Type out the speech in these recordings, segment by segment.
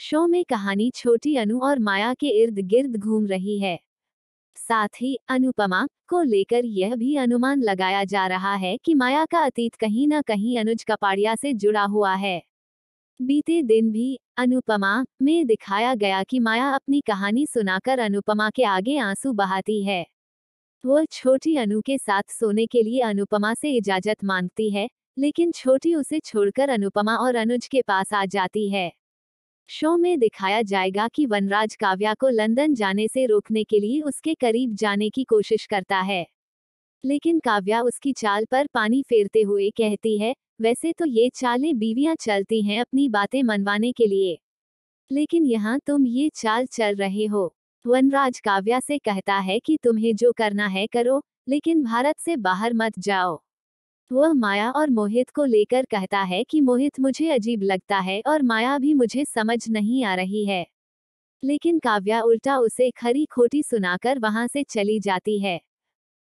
show में कहानी छोटी अनु और माया के इर्द गिर्द घूम रही है साथ ही अनुपमा को लेकर यह भी अनुमान लगाया जा रहा है कि माया का अतीत कहीं न कहीं अनुज कपाड़िया से जुड़ा हुआ है बीते दिन भी अनुपमा में दिखाया गया कि माया अपनी कहानी सुनाकर अनुपमा के आगे आंसू बहाती है वह छोटी अनु के साथ सोने के लिए अनुपमा से इजाजत मांगती है लेकिन छोटी उसे छोड़कर अनुपमा और अनुज के पास आ जाती है शो में दिखाया जाएगा कि वनराज काव्या को लंदन जाने से रोकने के लिए उसके करीब जाने की कोशिश करता है लेकिन काव्या उसकी चाल पर पानी फेरते हुए कहती है वैसे तो ये चालें बीवियां चलती हैं अपनी बातें मनवाने के लिए लेकिन यहाँ तुम ये चाल चल रहे हो वनराज काव्या से कहता है कि तुम्हें जो करना है करो लेकिन भारत से बाहर मत जाओ वह माया और मोहित को लेकर कहता है कि मोहित मुझे अजीब लगता है और माया भी मुझे समझ नहीं आ रही है लेकिन काव्या उल्टा उसे खरी खोटी सुनाकर वहां से चली जाती है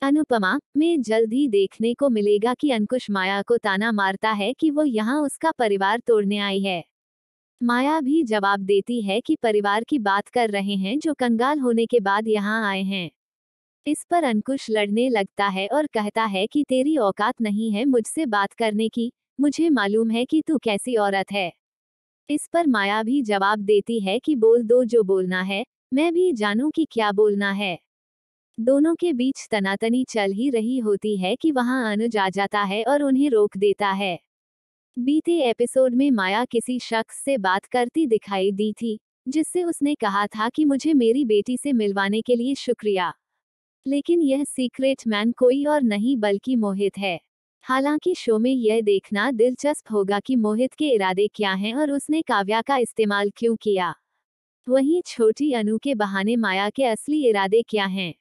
अनुपमा में जल्द ही देखने को मिलेगा कि अंकुश माया को ताना मारता है कि वो यहाँ उसका परिवार तोड़ने आई है माया भी जवाब देती है कि परिवार की बात कर रहे हैं जो कंगाल होने के बाद यहाँ आए हैं इस पर अंकुश लड़ने लगता है और कहता है कि तेरी औकात नहीं है मुझसे बात करने की मुझे मालूम है कि तू कैसी औरत है इस पर माया भी जवाब देती है कि बोल दो जो बोलना है मैं भी जानूं कि क्या बोलना है दोनों के बीच तनातनी चल ही रही होती है कि वहां अनुज आ जाता है और उन्हें रोक देता है बीते एपिसोड में माया किसी शख्स से बात करती दिखाई दी थी जिससे उसने कहा था कि मुझे मेरी बेटी से मिलवाने के लिए शुक्रिया लेकिन यह सीक्रेट मैन कोई और नहीं बल्कि मोहित है हालांकि शो में यह देखना दिलचस्प होगा कि मोहित के इरादे क्या हैं और उसने काव्या का इस्तेमाल क्यों किया वहीं छोटी अनु के बहाने माया के असली इरादे क्या हैं